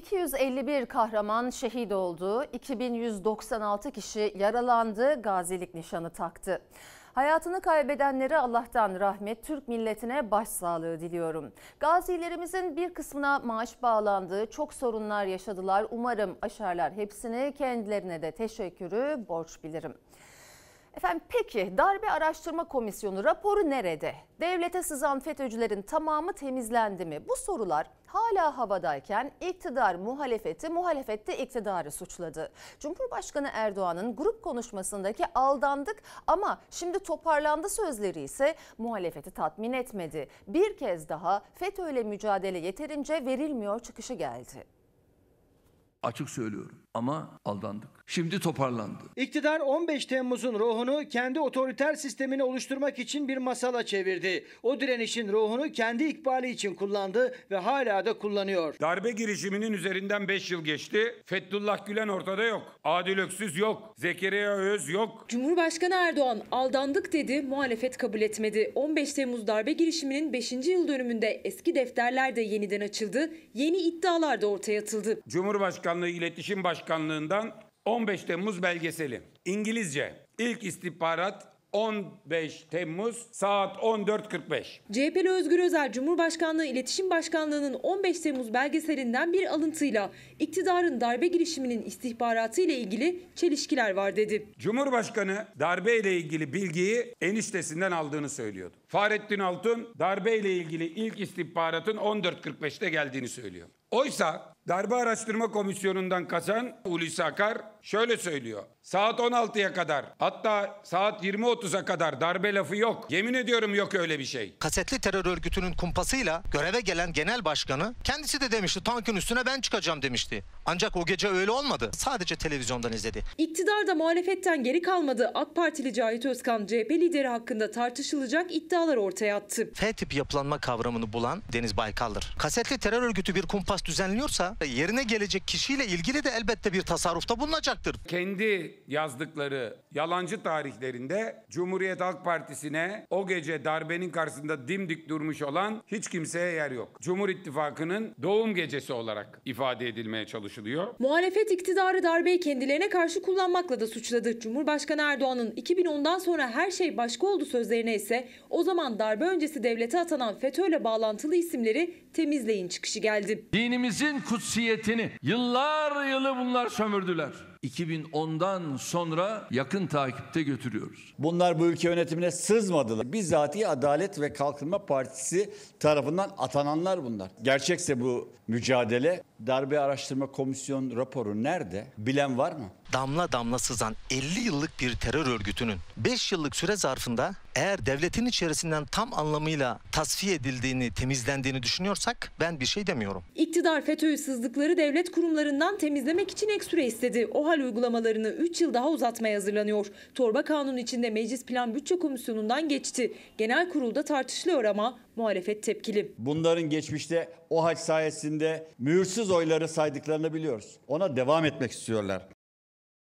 251 kahraman şehit oldu, 2196 kişi yaralandı, gazilik nişanı taktı. Hayatını kaybedenlere Allah'tan rahmet, Türk milletine başsağlığı diliyorum. Gazilerimizin bir kısmına maaş bağlandı, çok sorunlar yaşadılar. Umarım aşarlar hepsini, kendilerine de teşekkürü borç bilirim. Efendim peki darbe araştırma komisyonu raporu nerede? Devlete sızan FETÖ'cülerin tamamı temizlendi mi? Bu sorular hala havadayken iktidar muhalefeti, muhalefette iktidarı suçladı. Cumhurbaşkanı Erdoğan'ın grup konuşmasındaki aldandık ama şimdi toparlandı sözleri ise muhalefeti tatmin etmedi. Bir kez daha fetöyle mücadele yeterince verilmiyor çıkışı geldi. Açık söylüyorum ama aldandık. Şimdi toparlandı. İktidar 15 Temmuz'un ruhunu kendi otoriter sistemini oluşturmak için bir masala çevirdi. O direnişin ruhunu kendi ikbali için kullandı ve hala da kullanıyor. Darbe girişiminin üzerinden 5 yıl geçti. Fethullah Gülen ortada yok. Adil Öksüz yok. Zekeriya Öz yok. Cumhurbaşkanı Erdoğan aldandık dedi, muhalefet kabul etmedi. 15 Temmuz darbe girişiminin 5. yıl dönümünde eski defterler de yeniden açıldı. Yeni iddialar da ortaya atıldı. Cumhurbaşkanı Bakanlığı İletişim Başkanlığı'ndan 15 Temmuz belgeseli. İngilizce. ilk istihbarat 15 Temmuz saat 14.45. CHP'li Özgür Özel Cumhurbaşkanlığı İletişim Başkanlığı'nın 15 Temmuz belgeselinden bir alıntıyla iktidarın darbe girişiminin istihbaratı ile ilgili çelişkiler var dedi. Cumhurbaşkanı darbe ile ilgili bilgiyi eniştesinden aldığını söylüyordu. Fahrettin Altun darbe ile ilgili ilk istihbaratın 14.45'te geldiğini söylüyor. Oysa Darbe Araştırma Komisyonu'ndan kasan Hulusi Akar şöyle söylüyor. Saat 16'ya kadar hatta saat 20.30'a kadar darbe lafı yok. Yemin ediyorum yok öyle bir şey. Kasetli terör örgütünün kumpasıyla göreve gelen genel başkanı kendisi de demişti tankın üstüne ben çıkacağım demişti. Ancak o gece öyle olmadı. Sadece televizyondan izledi. İktidarda da muhalefetten geri kalmadı. AK Partili Cahit Özkan CHP lideri hakkında tartışılacak iddialar ortaya attı. F tip yapılanma kavramını bulan Deniz Baykal'dır. Kasetli terör örgütü bir kumpas düzenliyorsa yerine gelecek kişiyle ilgili de elbette bir tasarrufta bulunacaktır. Kendi yazdıkları yalancı tarihlerinde Cumhuriyet Halk Partisi'ne o gece darbenin karşısında dimdik durmuş olan hiç kimseye yer yok. Cumhur İttifakı'nın doğum gecesi olarak ifade edilmeye çalışılıyor. Muhalefet iktidarı darbeyi kendilerine karşı kullanmakla da suçladı. Cumhurbaşkanı Erdoğan'ın 2010'dan sonra her şey başka oldu sözlerine ise o zaman darbe öncesi devlete atanan FETÖ'yle bağlantılı isimleri temizleyin çıkışı geldi. Dinimizin kutsal kutsiyetini yıllar yılı bunlar sömürdüler. 2010'dan sonra yakın takipte götürüyoruz. Bunlar bu ülke yönetimine sızmadılar. Bizzatihi Adalet ve Kalkınma Partisi tarafından atananlar bunlar. Gerçekse bu mücadele darbe araştırma komisyon raporu nerede? Bilen var mı? damla damla sızan 50 yıllık bir terör örgütünün 5 yıllık süre zarfında eğer devletin içerisinden tam anlamıyla tasfiye edildiğini, temizlendiğini düşünüyorsak ben bir şey demiyorum. İktidar FETÖ'yü sızdıkları devlet kurumlarından temizlemek için ek süre istedi. O hal uygulamalarını 3 yıl daha uzatmaya hazırlanıyor. Torba kanun içinde Meclis Plan Bütçe Komisyonu'ndan geçti. Genel kurulda tartışılıyor ama muhalefet tepkili. Bunların geçmişte o haç sayesinde mühürsüz oyları saydıklarını biliyoruz. Ona devam etmek istiyorlar.